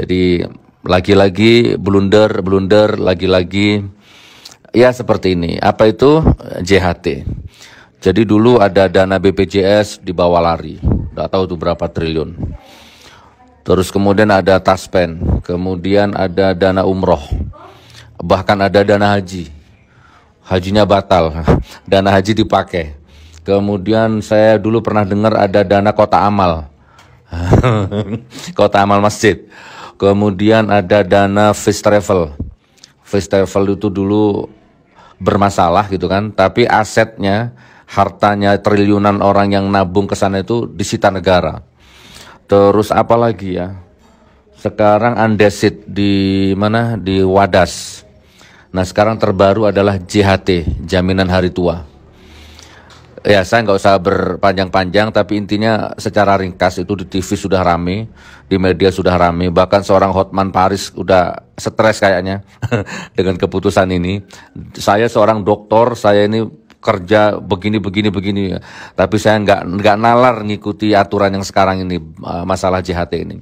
Jadi lagi-lagi blunder, blunder, lagi-lagi ya seperti ini. Apa itu JHT? Jadi dulu ada dana BPJS dibawa lari, nggak tahu itu berapa triliun. Terus kemudian ada taspen, kemudian ada dana umroh, bahkan ada dana haji. Hajinya batal, dana haji dipakai. Kemudian saya dulu pernah dengar ada dana kota amal, kota amal masjid Kemudian ada dana fish travel. Fish travel itu dulu bermasalah gitu kan, tapi asetnya, hartanya triliunan orang yang nabung ke sana itu disita negara. Terus apa lagi ya? Sekarang andesit di mana? Di Wadas. Nah, sekarang terbaru adalah JHT, jaminan hari tua ya saya nggak usah berpanjang-panjang tapi intinya secara ringkas itu di TV sudah rame di media sudah rame bahkan seorang Hotman Paris udah stres kayaknya dengan keputusan ini saya seorang dokter saya ini kerja begini begini begini tapi saya nggak nggak nalar ngikuti aturan yang sekarang ini eh, masalah JHT ini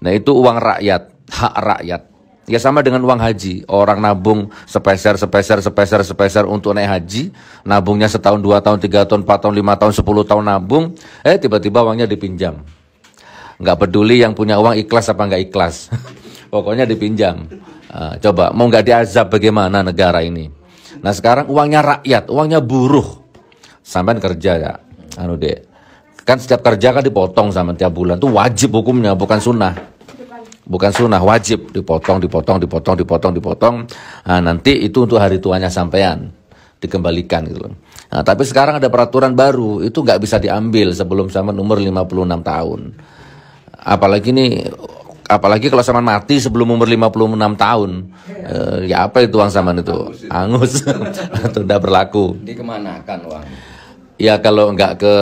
nah itu uang rakyat hak rakyat Ya sama dengan uang haji. Orang nabung sepeser, sepeser, sepeser, sepeser untuk naik haji. Nabungnya setahun, dua tahun, tiga tahun, empat tahun, lima tahun, sepuluh tahun nabung. Eh tiba-tiba uangnya dipinjam. Nggak peduli yang punya uang ikhlas apa nggak ikhlas. Pokoknya dipinjam. Uh, coba mau nggak diazab bagaimana negara ini? Nah sekarang uangnya rakyat, uangnya buruh. Sampai kerja ya, anu dek. Kan setiap kerja kan dipotong sama tiap bulan Itu wajib hukumnya bukan sunnah bukan sunnah wajib dipotong dipotong dipotong dipotong dipotong nah, nanti itu untuk hari tuanya sampean dikembalikan gitu loh. Nah, tapi sekarang ada peraturan baru itu nggak bisa diambil sebelum sampean umur 56 tahun. Apalagi ini apalagi kalau sampean mati sebelum umur 56 tahun eh, ya apa itu uang sampean itu angus itu tidak berlaku dikemanakan uang ya kalau nggak ke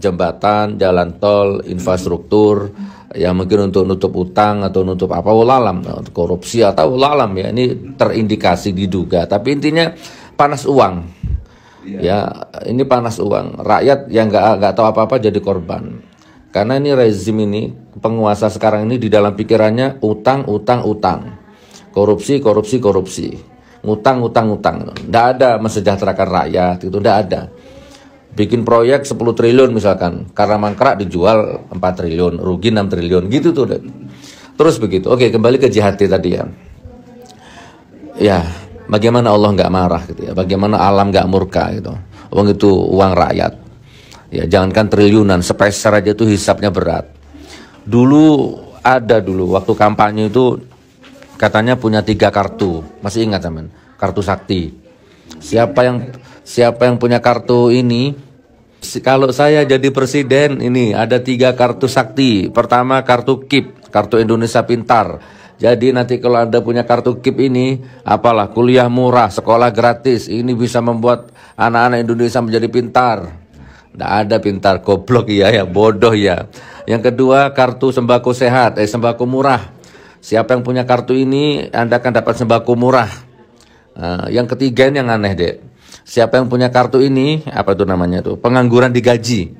jembatan, jalan tol, infrastruktur, ya mungkin untuk nutup utang atau nutup apa ulalam, nah, korupsi atau ulalam ya ini terindikasi diduga. Tapi intinya panas uang. Iya. Ya, ini panas uang. Rakyat yang nggak nggak tahu apa-apa jadi korban. Karena ini rezim ini penguasa sekarang ini di dalam pikirannya utang, utang, utang, korupsi, korupsi, korupsi, utang, utang, utang. Nggak ada mensejahterakan rakyat itu, nggak ada bikin proyek 10 triliun misalkan karena mangkrak dijual 4 triliun rugi 6 triliun gitu tuh terus begitu oke kembali ke JHT tadi ya ya bagaimana Allah nggak marah gitu ya bagaimana alam nggak murka gitu uang itu uang rakyat ya jangankan triliunan sepeser aja tuh hisapnya berat dulu ada dulu waktu kampanye itu katanya punya tiga kartu masih ingat teman kartu sakti siapa yang siapa yang punya kartu ini kalau saya jadi presiden ini ada tiga kartu sakti. Pertama kartu KIP, kartu Indonesia Pintar. Jadi nanti kalau Anda punya kartu KIP ini, apalah kuliah murah, sekolah gratis, ini bisa membuat anak-anak Indonesia menjadi pintar. Tidak ada pintar goblok ya ya bodoh ya. Yang kedua kartu sembako sehat, eh sembako murah. Siapa yang punya kartu ini Anda akan dapat sembako murah. Uh, yang ketiga ini yang aneh deh Siapa yang punya kartu ini, apa itu namanya tuh? Pengangguran digaji.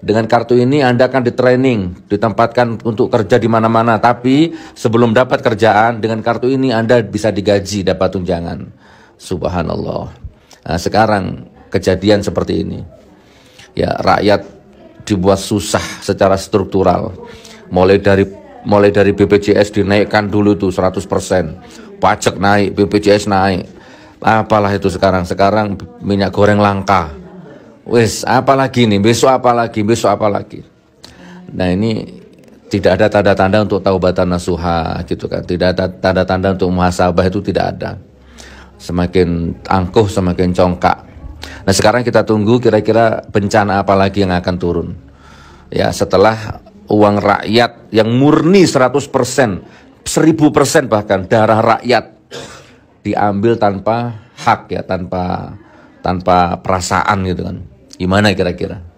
Dengan kartu ini Anda akan di training, ditempatkan untuk kerja di mana-mana. Tapi sebelum dapat kerjaan, dengan kartu ini Anda bisa digaji, dapat tunjangan. Subhanallah. Nah, sekarang kejadian seperti ini. Ya, rakyat dibuat susah secara struktural. Mulai dari mulai dari BPJS dinaikkan dulu tuh 100%. Pajak naik, BPJS naik apalah itu sekarang sekarang minyak goreng langka wes apalagi nih besok apalagi besok apalagi nah ini tidak ada tanda-tanda untuk taubatan nasuha gitu kan tidak ada tanda-tanda untuk muhasabah itu tidak ada semakin angkuh semakin congkak nah sekarang kita tunggu kira-kira bencana apa lagi yang akan turun ya setelah uang rakyat yang murni 100% 1000% bahkan darah rakyat diambil tanpa hak ya tanpa tanpa perasaan gitu kan gimana kira-kira